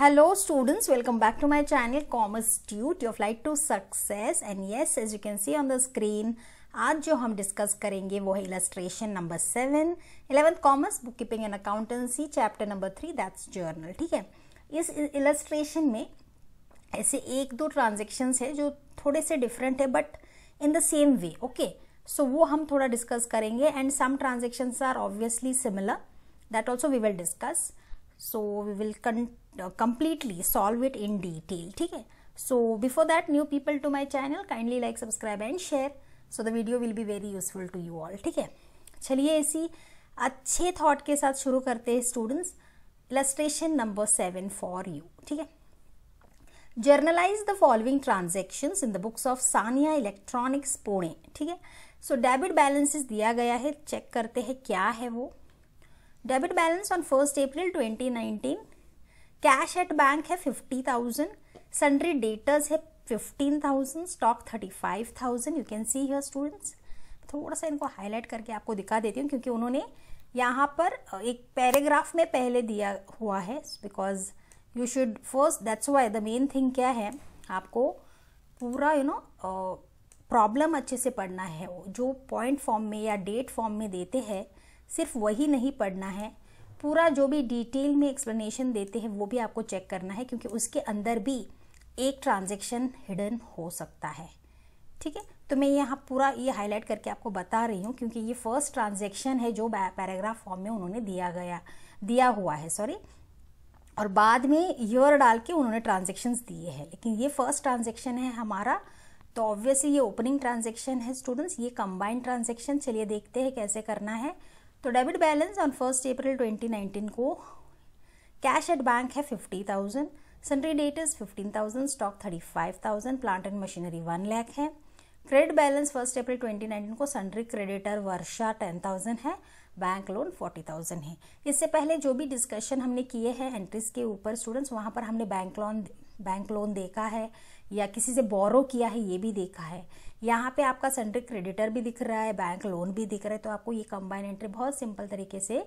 hello students welcome back to my channel commerce tute your flight to success and yes as you can see on the screen आज जो हम discuss करेंगे वो है illustration number seven eleventh commerce bookkeeping and accountancy chapter number three that's journal ठीक है इस illustration में ऐसे एक दो ट्रांजेक्शन है जो थोड़े से डिफरेंट है but in the same way okay so वो हम थोड़ा डिस्कस करेंगे and some transaction are obviously similar that also we will discuss so we will can't completely solve it in detail ठीक है so before that new people to my channel kindly like subscribe and share so the video will be very useful to you all ठीक है चलिए ऐसी अच्छे thought के साथ शुरू करते हैं students illustration number seven for you ठीक है journalize the following transaction in the books of Sania electronics Pune ठीक है सो डेबिट बैलेंसेस दिया गया है चेक करते हैं क्या है वो debit balance on first April 2019 cash at bank है फिफ्टी थाउजेंड सन्ड्री डेटर्स है fifteen thousand stock thirty five thousand you can see here students थोड़ा सा इनको हाईलाइट करके आपको दिखा देती हूँ क्योंकि उन्होंने यहाँ पर एक पैराग्राफ में पहले दिया हुआ है because you should first that's why the main thing क्या है आपको पूरा यू नो प्रॉब्लम अच्छे से पढ़ना है जो पॉइंट फॉर्म में या डेट फॉर्म में देते हैं सिर्फ वही नहीं पढ़ना है पूरा जो भी डिटेल में एक्सप्लेनेशन देते हैं वो भी आपको चेक करना है क्योंकि उसके अंदर भी एक ट्रांजेक्शन हिडन हो सकता है ठीक है तो मैं यहाँ पूरा ये हाईलाइट करके आपको बता रही हूँ क्योंकि ये फर्स्ट ट्रांजेक्शन है जो पैराग्राफ फॉर्म में उन्होंने दिया गया दिया हुआ है सॉरी और बाद में ईयर डाल के उन्होंने ट्रांजेक्शन दिए हैं लेकिन ये फर्स्ट ट्रांजेक्शन है हमारा तो ऑब्वियसली ये ओपनिंग ट्रांजेक्शन है स्टूडेंट्स ये कंबाइंड ट्रांजेक्शन चलिए देखते हैं कैसे करना है तो debit balance on first April 2019 को कैश एट बैंक है 50,000 sundry debt is fifteen stock 35,000 plant and machinery 1 lakh है क्रेडिट बैलेंस फर्स्ट अप्रैल 2019 को सन्ड्री क्रेडिटर वर्षा 10,000 है बैंक लोन 40,000 है इससे पहले जो भी डिस्कशन हमने किए हैं एंट्रीज के ऊपर स्टूडेंट्स वहाँ पर हमने बैंक लोन बैंक लोन देखा है या किसी से बोरो किया है ये भी देखा है यहाँ पे आपका सेंट्रिक क्रेडिटर भी दिख रहा है बैंक लोन भी दिख रहा है तो आपको ये कंबाइन एंट्री बहुत सिंपल तरीके से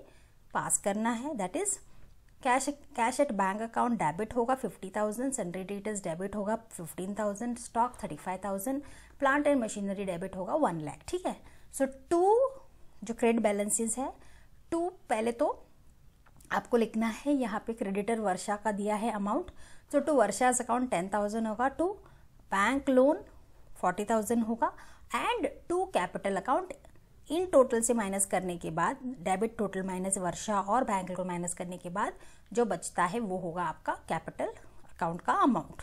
पास करना है that is cash cash at bank account debit होगा fifty thousand sundry details debit होगा fifteen thousand stock thirty five thousand plant and machinery debit होगा वन लैख ठीक है सो टू जो क्रेडिट बैलेंसेज है टू पहले तो आपको लिखना है यहाँ पे क्रेडिटर वर्षा का दिया है amount so to Varsha's account ten thousand होगा to bank loan forty thousand होगा and to capital account in total से माइनस करने के बाद डेबिट टोटल माइनस वर्षा और बैंक को माइनस करने के बाद जो बचता है वो होगा आपका कैपिटल अकाउंट का amount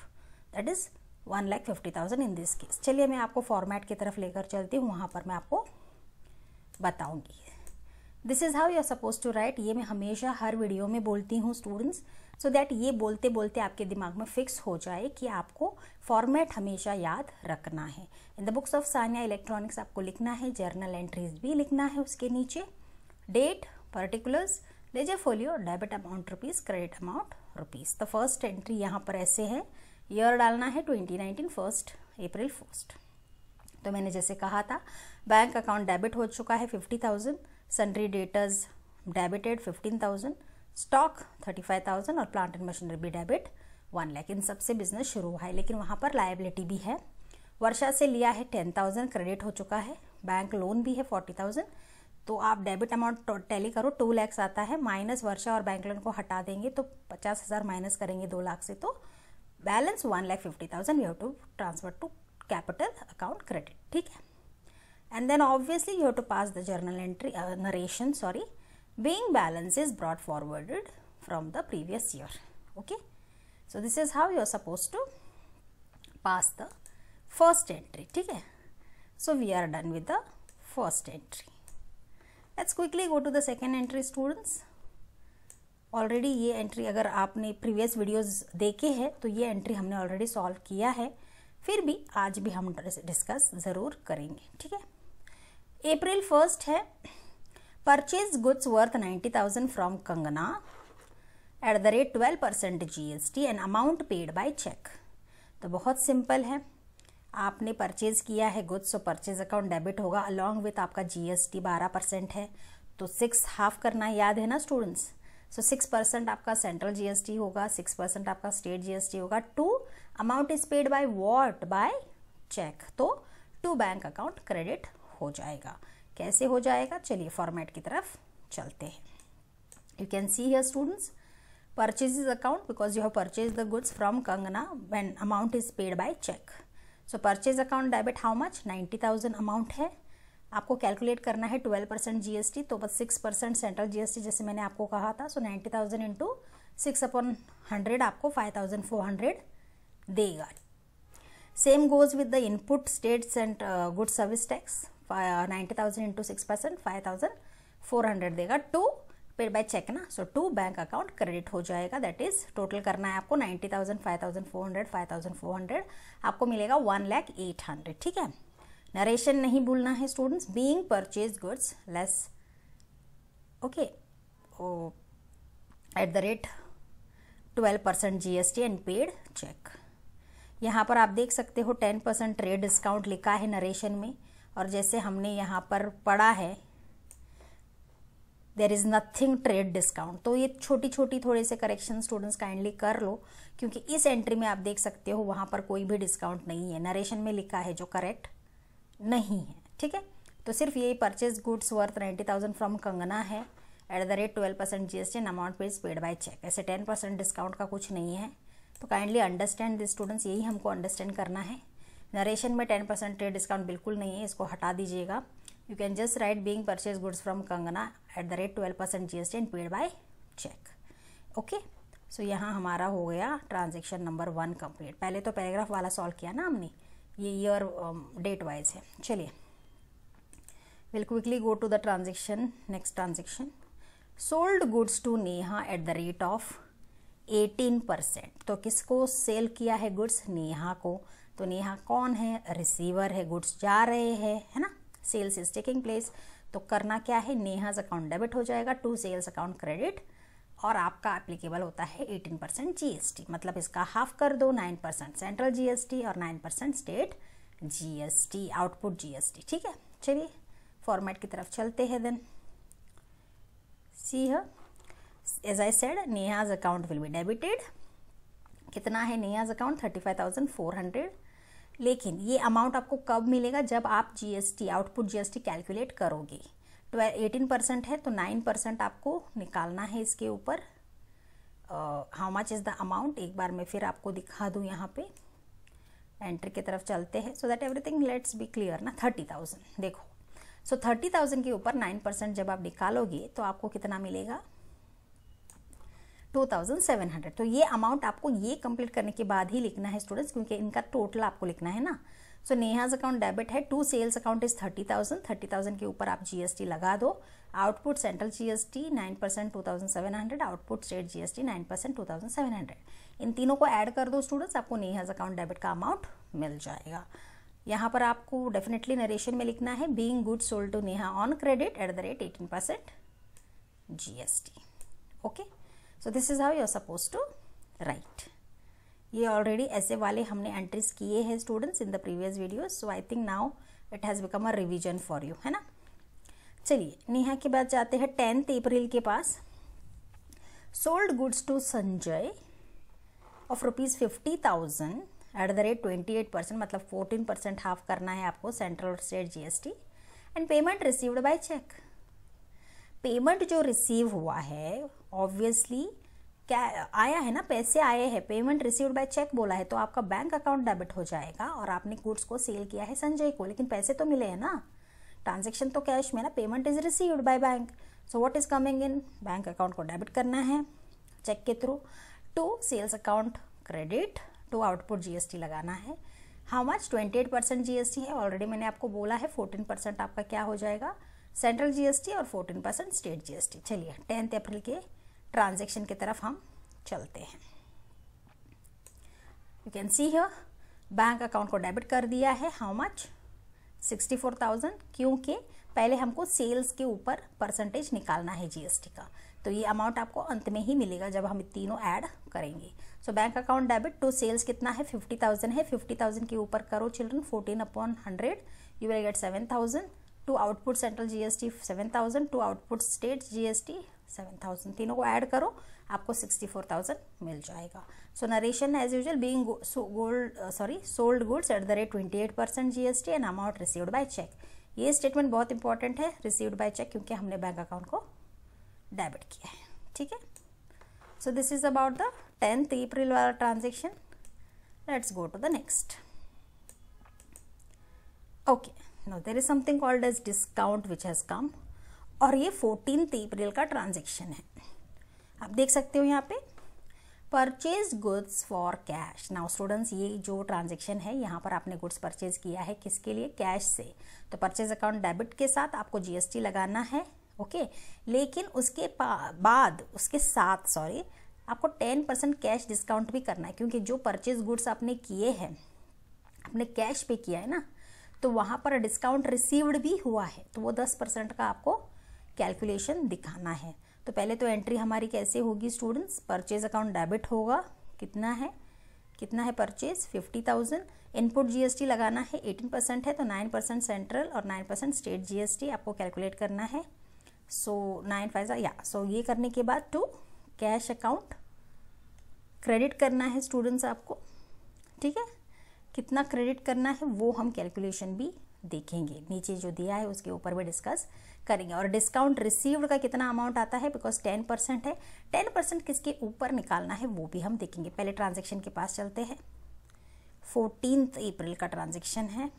that is one lakh fifty thousand in this case चलिए मैं आपको फॉर्मेट की तरफ लेकर चलती हूँ वहाँ पर मैं आपको बताऊँगी this is how you are suppose to write ये मैं हमेशा हर वीडियो में बोलती हूँ स्टूडेंट्स सो दैट ये बोलते बोलते आपके दिमाग में फिक्स हो जाए कि आपको फॉर्मेट हमेशा याद रखना है in the books of Sania electronics आपको लिखना है जर्नल एंट्रीज भी लिखना है उसके नीचे date particulars ledger folio debit amount rupees credit amount rupees तो फर्स्ट एंट्री यहाँ पर ऐसे है ईयर डालना है twenty nineteen first April first तो मैंने जैसे कहा था बैंक अकाउंट डेबिट हो चुका है fifty thousand sundry debtors debited 15000 stock 35,000 और प्लांट एंड मशीनरी भी डेबिट वन लैख इन सबसे बिजनेस शुरू हुआ है लेकिन वहाँ पर लाइबिलिटी भी है वर्षा से लिया है टेन थाउजेंड क्रेडिट हो चुका है बैंक लोन भी है फोर्टी थाउजेंड तो आप डेबिट अमाउंट टैली करो टू लैक्स आता है माइनस वर्षा और बैंक लोन को हटा देंगे तो पचास हज़ार माइनस करेंगे दो लाख से तो balance one lakh fifty thousand you have to transfer to capital account credit ठीक है and then obviously you have to pass the journal entry uh, narration sorry being balance is brought forwarded from the previous year okay so this is how you are supposed to pass the first entry okay so we are done with the first entry let's quickly go to the second entry students already ये entry अगर आपने previous videos देखे हैं तो ये entry हमने already solve किया है फिर भी आज भी हम डिस्कस ज़रूर करेंगे ठीक है अप्रैल फर्स्ट है purchase goods worth 90,000 from Kangana at the rate twelve percent G S T and amount paid by cheque तो बहुत सिंपल है आपने परचेज़ किया है गुड्स तो परचेज अकाउंट डेबिट होगा अलॉन्ग विथ आपका जी एस टी बारह परसेंट है तो सिक्स हाफ करना याद है ना स्टूडेंट्स सो सिक्स परसेंट आपका सेंट्रल जीएसटी होगा सिक्स परसेंट आपका स्टेट जीएसटी होगा to amount is paid by what by cheque तो टू बैंक अकाउंट क्रेडिट हो जाएगा कैसे हो जाएगा चलिए फॉर्मेट की तरफ चलते हैं you can see here students account because you have purchase the goods from Kangana when amount is paid by cheque so purchase account debit how much ninety thousand amount है आपको कैलकुलेट करना है ट्वेल्व परसेंट जी तो बस six percent central GST जैसे मैंने आपको कहा था so ninety thousand into six upon hundred आपको फाइव थाउजेंड फोर हंड्रेड देगा same goes with the input state and good service tax ninety thousand into six percent five thousand four hundred देगा to paid by cheque ना so to bank account credit हो जाएगा that is total करना है आपको ninety thousand five thousand four hundred five thousand four hundred आपको मिलेगा one lakh eight hundred ठीक है नरेशन नहीं भूलना है students being purchase goods less okay at the rate twelve percent G S and paid cheque यहाँ पर आप देख सकते हो टेन परसेंट ट्रेड डिस्काउंट लिखा है नरेशन में और जैसे हमने यहाँ पर पढ़ा है there is nothing trade discount तो ये छोटी छोटी थोड़े से करेक्शन स्टूडेंट्स काइंडली कर लो क्योंकि इस एंट्री में आप देख सकते हो वहाँ पर कोई भी डिस्काउंट नहीं है नरेशन में लिखा है जो करेक्ट नहीं है ठीक है तो सिर्फ ये purchase goods worth ninety thousand from Kangana है at the rate twelve percent G S T and amount pays paid by cheque ऐसे टेन परसेंट डिस्काउंट का कुछ नहीं है तो काइंडली अंडरस्टैंड दिस स्टूडेंट्स यही हमको अंडरस्टैंड करना है नरेशन में टेन परसेंट ट्रेड डिस्काउंट बिल्कुल नहीं है इसको हटा दीजिएगा you can just write being purchase goods from Kangana at the rate twelve percent G S T and paid by cheque okay so यहाँ हमारा हो गया ट्रांजेक्शन नंबर वन कम्प्लीट पहले तो पैराग्राफ वाला सॉल्व किया ना हमने ये ईयर डेट वाइज है चलिए will quickly go to the transaction next transaction sold goods to Neha at the rate of eighteen percent तो किसको सेल किया है गुड्स नेहा को तो नेहा कौन है रिसीवर है गुड्स जा रहे हैं है ना सेल्स इज टेकिंग प्लेस तो करना क्या है नेहाज अकाउंट डेबिट हो जाएगा टू सेल्स अकाउंट क्रेडिट और आपका एप्लीकेबल होता है 18 परसेंट जी मतलब इसका हाफ कर दो 9 परसेंट सेंट्रल जीएसटी और 9 percent state T output GST ठीक है चलिए फॉर्मेट की तरफ चलते हैं then see as I said Neha's account will be debited कितना है Neha's account thirty five thousand four hundred लेकिन ये अमाउंट आपको कब मिलेगा जब आप जीएसटी आउटपुट जीएसटी कैलकुलेट करोगे ट्वेल्व एटीन परसेंट है तो नाइन परसेंट आपको निकालना है इसके ऊपर how much is the amount एक बार मैं फिर आपको दिखा दूँ यहाँ पे एंट्री की तरफ चलते हैं so that everything let's be clear ना थर्टी थाउजेंड देखो सो थर्टी थाउजेंड के ऊपर नाइन परसेंट जब आप निकालोगे तो आपको कितना मिलेगा 2700 तो ये अमाउंट आपको ये कंप्लीट करने के बाद ही लिखना है स्टूडेंट्स क्योंकि इनका टोटल आपको लिखना है ना so so, Neha's account debit है to sales account is thirty thousand thirty thousand के ऊपर आप जीएसटी लगा दो output central GST nine percent two thousand seven hundred output state GST nine percent two thousand seven hundred इन तीनों को add कर दो स्टूडेंट्स आपको नेहाज अकाउंट डेबिट का अमाउंट मिल जाएगा यहाँ पर आपको डेफिनेटली नरेशन में लिखना है being good sold to Neha on credit at the rate eighteen percent G okay so this is how you are suppose to write ये ऑलरेडी ऐसे वाले हमने एंट्रीज किए हैं students in the previous video so I think now it has become a revision for you है ना चलिए नेहा के बाद जाते हैं टेंथ अप्रैल के पास sold goods to Sanjay of rupees fifty thousand at the rate twenty eight percent मतलब फोर्टीन परसेंट हाफ करना है आपको सेंट्रल और state GST and payment received by cheque payment जो रिसीव हुआ है ऑब्वियसली क्या आया है ना पैसे आए हैं पेमेंट रिसीव्ड बाय चेक बोला है तो आपका बैंक अकाउंट डेबिट हो जाएगा और आपने गुड्स को सेल किया है संजय को लेकिन पैसे तो मिले हैं ना ट्रांजेक्शन तो कैश में ना payment is received by bank so what is coming in bank account को डेबिट करना है चेक के through to sales account credit to output GST लगाना है how much twenty eight percent GST है ऑलरेडी मैंने आपको बोला है फोर्टीन परसेंट आपका क्या हो जाएगा सेंट्रल जीएसटी और फोर्टीन परसेंट स्टेट जीएसटी चलिए टेंथ अप्रैल के ट्रांजेक्शन की तरफ हम चलते हैं you can see here bank account को डेबिट कर दिया है how much sixty four thousand क्योंकि पहले हमको सेल्स के ऊपर परसेंटेज निकालना है जीएसटी का तो ये अमाउंट आपको अंत में ही मिलेगा जब हम तीनों ऐड करेंगे so bank account debit to sales कितना है फिफ्टी थाउजेंड है फिफ्टी थाउजेंड के ऊपर करो children fourteen upon hundred you will get seven thousand to output central GST seven thousand to output state GST seven thousand तीनों को add करो आपको सिक्सटी फोर थाउजेंड मिल जाएगा so narration as usual being gold sorry sold goods at the rate twenty eight percent GST and amount received by cheque ये statement बहुत important है received by cheque क्योंकि हमने बैंक अकाउंट को debit किया है ठीक है so this is about the tenth 10th वाला transaction let's go to the next okay no there is something called as discount which has come और ये फोर्टीन अप्रैल का ट्रांजेक्शन है आप देख सकते हो यहाँ पे purchase goods for cash now students ये जो ट्रांजेक्शन है यहाँ पर आपने गुड्स परचेज किया है किसके लिए कैश से तो परचेज अकाउंट डेबिट के साथ आपको जीएसटी लगाना है ओके लेकिन उसके बाद उसके साथ सॉरी आपको टेन परसेंट कैश डिस्काउंट भी करना है क्योंकि जो परचेज गुड्स आपने किए हैं आपने कैश पे किया है ना तो वहाँ पर डिस्काउंट रिसीव्ड भी हुआ है तो वो दस परसेंट का आपको कैलकुलेशन दिखाना है तो पहले तो एंट्री हमारी कैसे होगी स्टूडेंट्स परचेज अकाउंट डेबिट होगा कितना है कितना है purchase fifty thousand input GST लगाना है एटीन परसेंट है तो नाइन परसेंट सेंट्रल और नाइन परसेंट स्टेट जीएसटी आपको कैलकुलेट करना है सो नाइन फाइव या सो ये करने के बाद टू कैश अकाउंट क्रेडिट करना है स्टूडेंट्स आपको ठीक है कितना क्रेडिट करना है वो हम कैलकुलेशन भी देखेंगे नीचे जो दिया है उसके ऊपर भी डिस्कस करेंगे और डिस्काउंट रिसीव्ड का कितना अमाउंट आता है बिकॉज टेन परसेंट है टेन परसेंट किसके ऊपर निकालना है वो भी हम देखेंगे पहले ट्रांजेक्शन के पास चलते हैं फोर्टीन अप्रैल का ट्रांजेक्शन है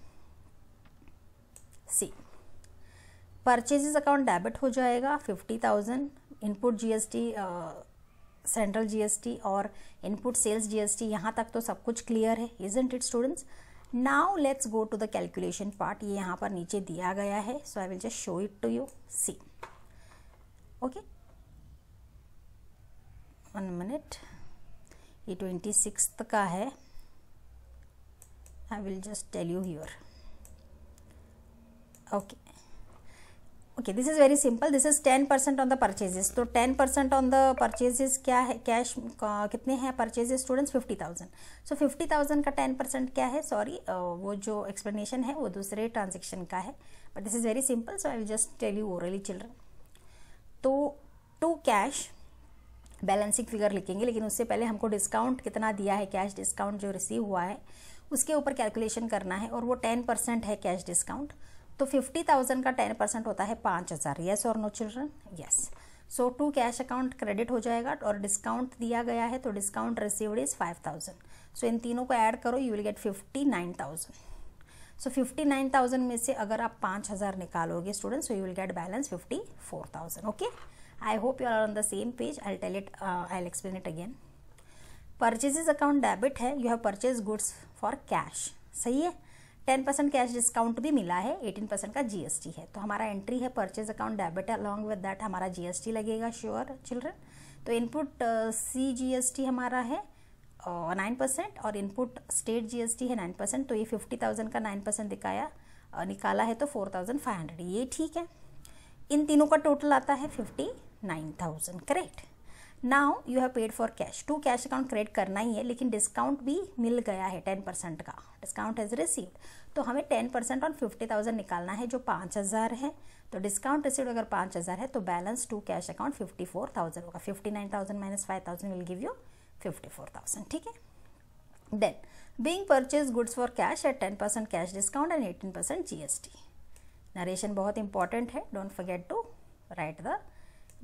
सी परचेजेस अकाउंट डेबिट हो जाएगा fifty thousand input GST central GST और इनपुट सेल्स जीएसटी यहाँ तक तो सब कुछ क्लियर है isn't it students now let's go to the calculation part ये यहाँ पर नीचे दिया गया है so I will just show it to you see okay one minute ये ट्वेंटी सिक्स का है I will just tell you here okay okay this is very simple this is ten percent on the purchases तो ten percent on the purchases क्या है cash uh, कितने हैं purchases students thousand so fifty thousand का ten percent क्या है sorry uh, वो जो एक्सप्लेनेशन है वो दूसरे ट्रांजेक्शन का है but this is very simple so I just tell you orally children तो टू कैश बैलेंसिंग फिगर लिखेंगे लेकिन उससे पहले हमको डिस्काउंट कितना दिया है कैश डिस्काउंट जो रिसीव हुआ है उसके ऊपर कैलकुलेशन करना है और वो टेन परसेंट है कैश डिस्काउंट तो फिफ्टी थाउजेंड का टेन परसेंट होता है पाँच हज़ार येस और no children yes so to cash account credit हो जाएगा और डिस्काउंट दिया गया है तो discount received is five thousand so इन तीनों को ऐड करो you will get fifty nine thousand so fifty nine thousand में से अगर आप पाँच हज़ार निकालोगे student so you will gate balance fifty four thousand okay I hope you are on the same page I tell it I explain it again purchases account debit है you have purchase goods for cash सही है ten percent cash discount भी मिला है eighteen percent का GST है तो हमारा एंट्री है purchase account debit along with that हमारा जीएसटी लगेगा श्योर चिल्ड्रन तो इनपुट सी जीएसटी हमारा है नाइन uh, परसेंट और इनपुट स्टेट जीएसटी है नाइन परसेंट तो ये फिफ्टी थाउजेंड का नाइन परसेंट दिखाया uh, निकाला है तो फोर थाउजेंड फाइव हंड्रेड ये ठीक है इन तीनों का टोटल आता है fifty nine thousand correct now you have paid for cash to cash account create करना ही है लेकिन डिस्काउंट भी मिल गया है टेन परसेंट का डिस्काउंट हैज़ रिसीव्ड तो हमें ten percent on fifty thousand निकालना है जो पाँच हज़ार है तो डिस्काउंट रिसीव अगर पाँच हज़ार है तो balance to cash account fifty four thousand होगा fifty nine thousand minus five thousand will give you fifty four thousand ठीक है then being purchased goods for cash at 10% discount and eighteen percent GST narration बहुत important है don't forget to write the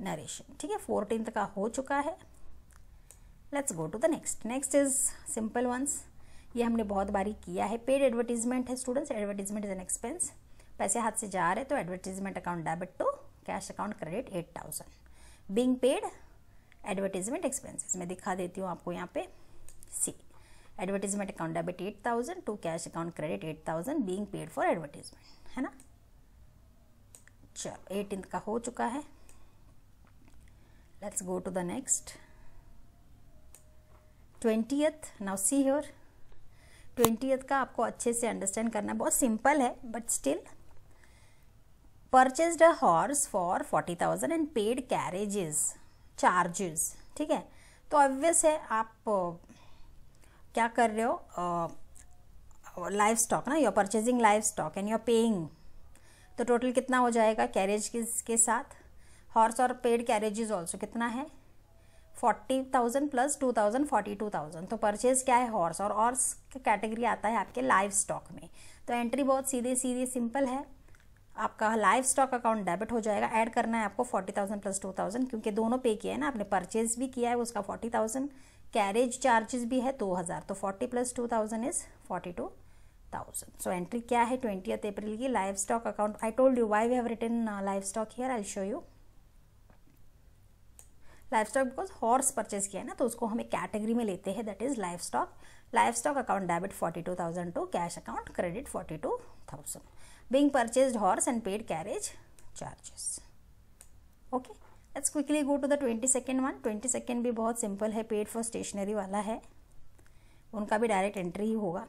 narration ठीक है fourteen का हो चुका है let's go to the next next is simple once ये हमने बहुत बारी किया है पेड एडवर्टीजमेंट है students advertisement is an expense पैसे हाथ से जा रहे तो advertisement account debit to cash account credit eight thousand being paid advertisement expenses मैं दिखा देती हूँ आपको यहाँ पे see advertisement account debit eight thousand to cash account credit eight thousand being paid for advertisement है ना चलो एटीन का हो चुका है let's go to the next 20th now see your twenty का आपको अच्छे से अंडरस्टैंड करना बहुत सिंपल है but still purchase a horse for forty thousand and paid carriages charges ठीक है तो ऑब्वियस है आप uh, क्या कर रहे हो लाइफ uh, स्टॉक ना you are purchasing life stock and you are paying तो टोटल कितना हो जाएगा कैरेज के, के साथ हॉर्स और पेड कैरेजेस ऑल्सो कितना है forty thousand plus two thousand forty two thousand तो परचेज क्या है हॉर्स और हॉर्स का कैटेगरी आता है आपके लाइव स्टॉक में तो एंट्री बहुत सीधे सीधे सिंपल है आपका लाइव स्टॉक अकाउंट डेबिट हो जाएगा ऐड करना है आपको forty thousand plus two thousand क्योंकि दोनों पे किया है ना आपने परचेज भी किया है उसका फोर्टी थाउजेंड कैरेज चार्जेस भी है दो हज़ार तो forty plus two thousand is forty two thousand so entry क्या है ट्वेंटी अप्रैल की live stock account I told you why we have written live stock here I show you life stock because horse purchase किया है ना तो उसको हम एक कैटेगरी में लेते हैं that is life stock life stock account debit forty two thousand to cash account credit forty two thousand being purchase horse and paid carriage charges okay let's quickly go to the twenty second one twenty second भी बहुत simple है paid for stationery वाला है उनका भी direct entry ही होगा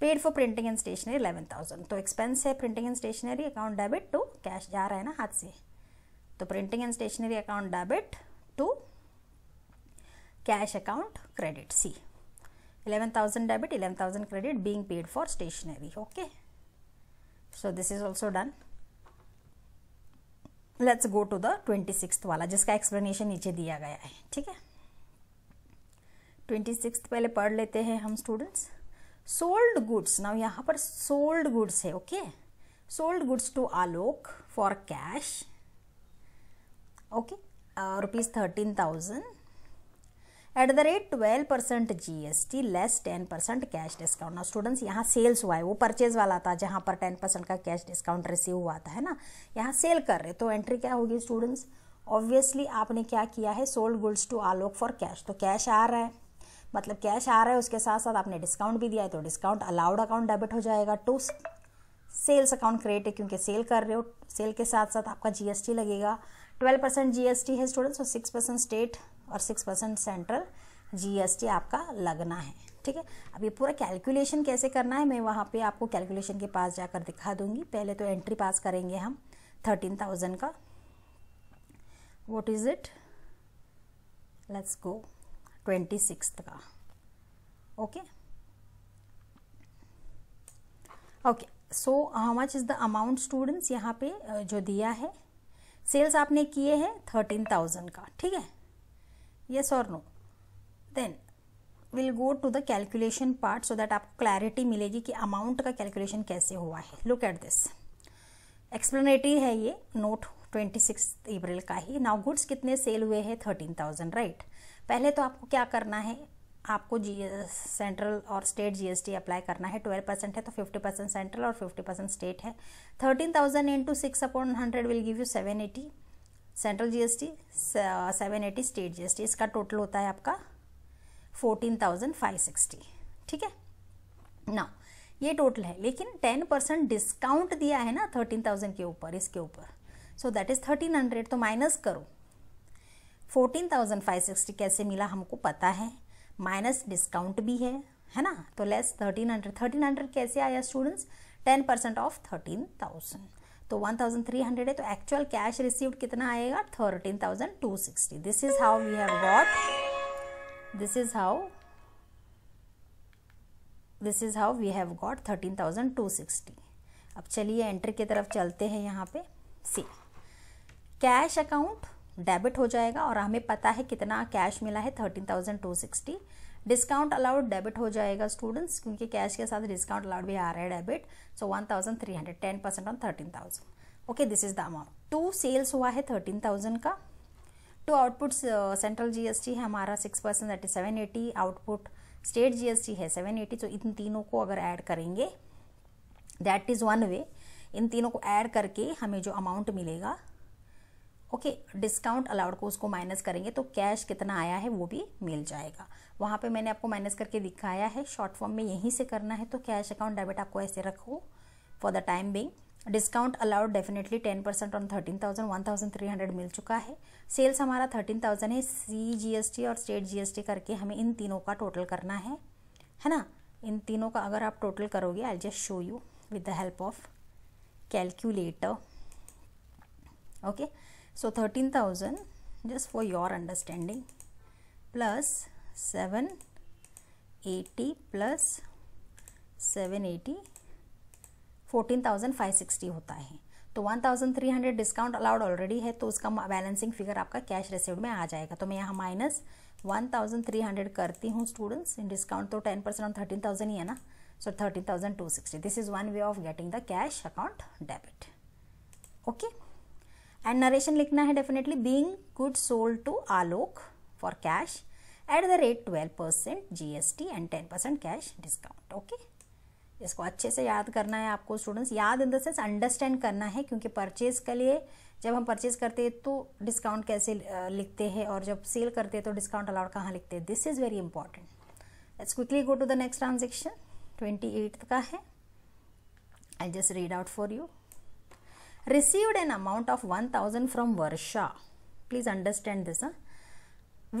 paid for printing and stationery eleven thousand तो एक्सपेंस है printing and stationery account debit to cash जा रहा है ना हाथ से तो printing and stationery account debit cash account credit see eleven thousand debit eleven thousand credit being paid for stationery okay so this is also done let's go to the twenty six वाला जिसका explanation नीचे दिया गया है ठीक है twenty six पहले पढ़ लेते हैं हम स्टूडेंट्स सोल्ड गुड्स ना यहाँ पर सोल्ड गुड्स है okay sold goods to Alok for cash okay rupees thirteen thousand at the rate twelve percent G S T less ten percent cash discount ना स्टूडेंट्स यहाँ सेल्स हुआ है वो परचेज वाला था जहाँ पर टेन परसेंट का कैश डिस्काउंट रिसीव हुआ था है ना यहाँ सेल कर रहे तो एंट्री क्या होगी स्टूडेंट्स ऑब्वियसली आपने क्या किया है sold goods to Alok for cash तो कैश आ रहा है मतलब कैश आ रहा है उसके साथ साथ आपने डिस्काउंट भी दिया है तो डिस्काउंट अलाउड अकाउंट डेबिट हो जाएगा टू सेल्स अकाउंट क्रिएट है क्योंकि सेल कर रहे हो सेल के साथ साथ आपका जीएसटी लगेगा ट्वेल्व परसेंट जी है स्टूडेंट्स और सिक्स परसेंट स्टेट और सिक्स परसेंट सेंट्रल जीएसटी आपका लगना है ठीक है अब ये पूरा कैलकुलेशन कैसे करना है मैं वहाँ पे आपको कैलकुलेशन के पास जाकर दिखा दूंगी पहले तो एंट्री पास करेंगे हम थर्टीन थाउजेंड का what is it let's go twenty six का okay okay so how much is the amount students यहाँ पे जो दिया है सेल्स आपने किए हैं थर्टीन थाउजेंड का ठीक है yes or no then will go to the calculation part so that आपको क्लैरिटी मिलेगी कि अमाउंट का कैलकुलेशन कैसे हुआ है लुक एट दिस एक्सप्लेनेटरी है ये नोट ट्वेंटी सिक्स अप्रैल का ही नाउ गुड्स कितने सेल हुए हैं थर्टीन थाउजेंड राइट पहले तो आपको क्या करना है आपको जी सेंट्रल और स्टेट जीएसटी अप्लाई करना है ट्वेल्व परसेंट है तो फिफ्टी परसेंट सेंट्रल और फिफ्टी परसेंट स्टेट है thirteen thousand into six upon hundred will give you seven eighty central GST seven eighty state GST इसका टोटल होता है आपका फोर्टीन थाउजेंड फाइव सिक्सटी ठीक है ना ये टोटल है लेकिन टेन परसेंट डिस्काउंट दिया है ना थर्टीन थाउजेंड के ऊपर इसके ऊपर so that is thirteen hundred तो माइनस करो फोर्टीन थाउजेंड फाइव सिक्सटी कैसे मिला हमको पता है माइनस डिस्काउंट भी है है ना तो less thirteen hundred thirteen hundred कैसे आया students ten percent of thirteen thousand तो 1300 है तो एक्चुअल कैश रिसीव्ड कितना आएगा 13,260 this is how we have got this is how this is how we have got 13,260 अब चलिए एंट्री की तरफ चलते हैं यहाँ पे सी कैश अकाउंट डेबिट हो जाएगा और हमें पता है कितना कैश मिला है 13,260 डिस्काउंट अलाउड डेबिट हो जाएगा स्टूडेंट्स क्योंकि कैश के साथ डिस्काउंट अलाउड भी आ रहा है debit so one thousand three hundred ten percent on thirteen thousand okay this is the amount to sales हुआ है थर्टीन थाउजेंड का टू आउटपुट सेंट्रल जीएसटी है हमारा six percent that is seven eighty output state GST है seven eighty तो इन तीनों को अगर ऐड करेंगे दैट इज़ वन वे इन तीनों को ऐड करके हमें जो अमाउंट मिलेगा ओके डिस्काउंट अलाउड को उसको माइनस करेंगे तो कैश कितना आया है वो भी मिल जाएगा वहाँ पे मैंने आपको माइनस करके दिखाया है शॉर्ट फॉर्म में यहीं से करना है तो कैश अकाउंट डेबिट आपको ऐसे रखो for the time being discount allowed definitely ten percent on thirteen thousand one thousand three hundred मिल चुका है सेल्स हमारा थर्टीन थाउजेंड है सी जी एस टी और स्टेट जी एस टी करके हमें इन तीनों का टोटल करना है है ना इन तीनों का अगर आप टोटल करोगे I just show you with the help of calculator okay so thirteen thousand just for your understanding plus seven eighty plus seven eighty fourteen thousand five sixty होता है तो one thousand three hundred discount allowed already है तो उसका balancing figure आपका cash received में आ जाएगा तो मैं यहाँ minus one thousand three hundred करती हूँ स्टूडेंट्स डिस्काउंट तो ten percent on thirteen thousand ही है ना so thirteen thousand two sixty this is one way of getting the cash account debit okay and narration लिखना है definitely being good sold to Alok for cash at the rate twelve percent G S T and ten percent cash discount okay इसको अच्छे से याद करना है आपको students याद इन द सेंस अंडरस्टैंड करना है क्योंकि परचेज के लिए जब हम परचेज करते हैं तो डिस्काउंट कैसे लिखते हैं और जब सेल करते हैं तो डिस्काउंट अलाउड कहाँ लिखते हैं this is very important let's quickly go to the next transaction twenty eight का है I just read out for you an amount of one thousand from Varsha please understand this हाँ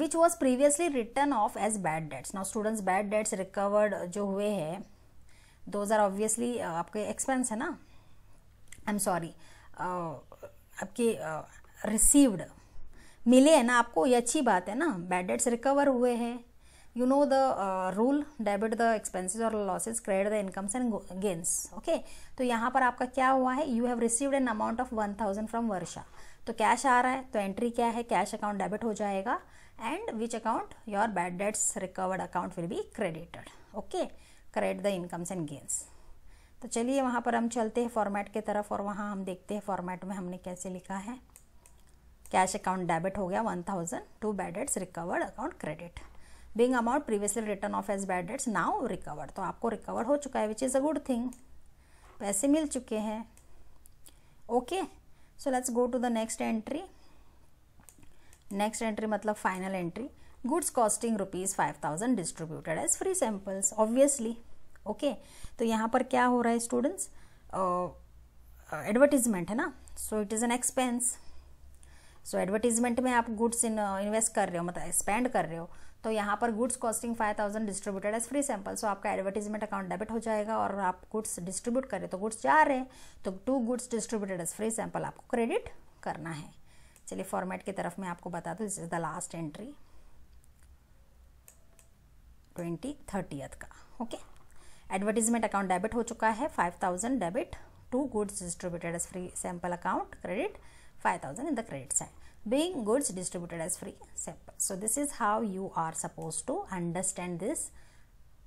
which was previously written off as bad debts now students bad debts recovered जो हुए हैं those are obviously uh, आपके expense है ना I'm sorry uh, आपके uh, received मिले है ना आपको ये अच्छी बात है ना bad debts recover हुए हैं you know the uh, rule debit the expenses or losses credit the incomes and gains okay तो यहाँ पर आपका क्या हुआ है you have received an amount of 1000 from वर्षा तो कैश आ रहा है तो एंट्री क्या है कैश अकाउंट डेबिट हो जाएगा and which account your bad debts recovered account will be credited okay credit the incomes and gains तो चलिए वहाँ पर हम चलते हैं फॉर्मेट के तरफ और वहाँ हम देखते हैं फॉर्मेट में हमने कैसे लिखा है कैश अकाउंट डेबिट हो गया one thousand to bad debts recovered account credit being amount previously return off as bad debts now recovered तो आपको रिकवर हो चुका है which is a good thing पैसे मिल चुके हैं okay so let's go to the next entry next entry मतलब final entry goods costing rupees five thousand distributed as free samples obviously okay तो यहाँ पर क्या हो रहा है स्टूडेंट्स एडवर्टीजमेंट है ना so it is an expense so advertisement में आप गुड्स इन इन्वेस्ट कर रहे हो मतलब स्पेंड कर रहे हो तो यहाँ पर goods costing five thousand distributed as free sample so आपका एडवर्टीजमेंट अकाउंट डेबिट हो जाएगा और आप गुड्स डिस्ट्रीब्यूट कर रहे हो तो गुड्स जा रहे हैं तो to goods distributed as free sample आपको क्रेडिट करना है चलिए फॉर्मेट की तरफ मैं आपको बता दूँ this is the last entry twenty thirtieth का ओके एडवर्टीजमेंट अकाउंट डेबिट हो चुका है five thousand debit to goods distributed as free sample account credit five thousand in the credit side being goods distributed as free sample so this is how you are suppose to understand this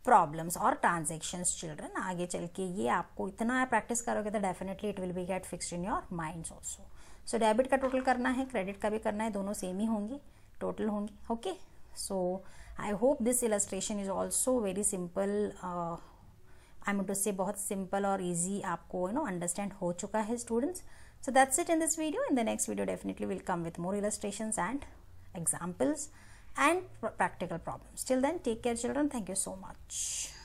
problems और transactions children आगे चल के ये आपको इतना practice करोगे तो definitely it will be get fix in your minds also so debit का टोटल करना है क्रेडिट का भी करना है दोनों सेम ही होंगे टोटल होंगे okay so I hope this illustration is also very simple I mean to say बहुत सिंपल और ईजी आपको यू नो अंडरस्टैंड हो चुका है students so that's it in this video in the next video definitely will come with more illustration and examples and practical problems till then take care children thank you so much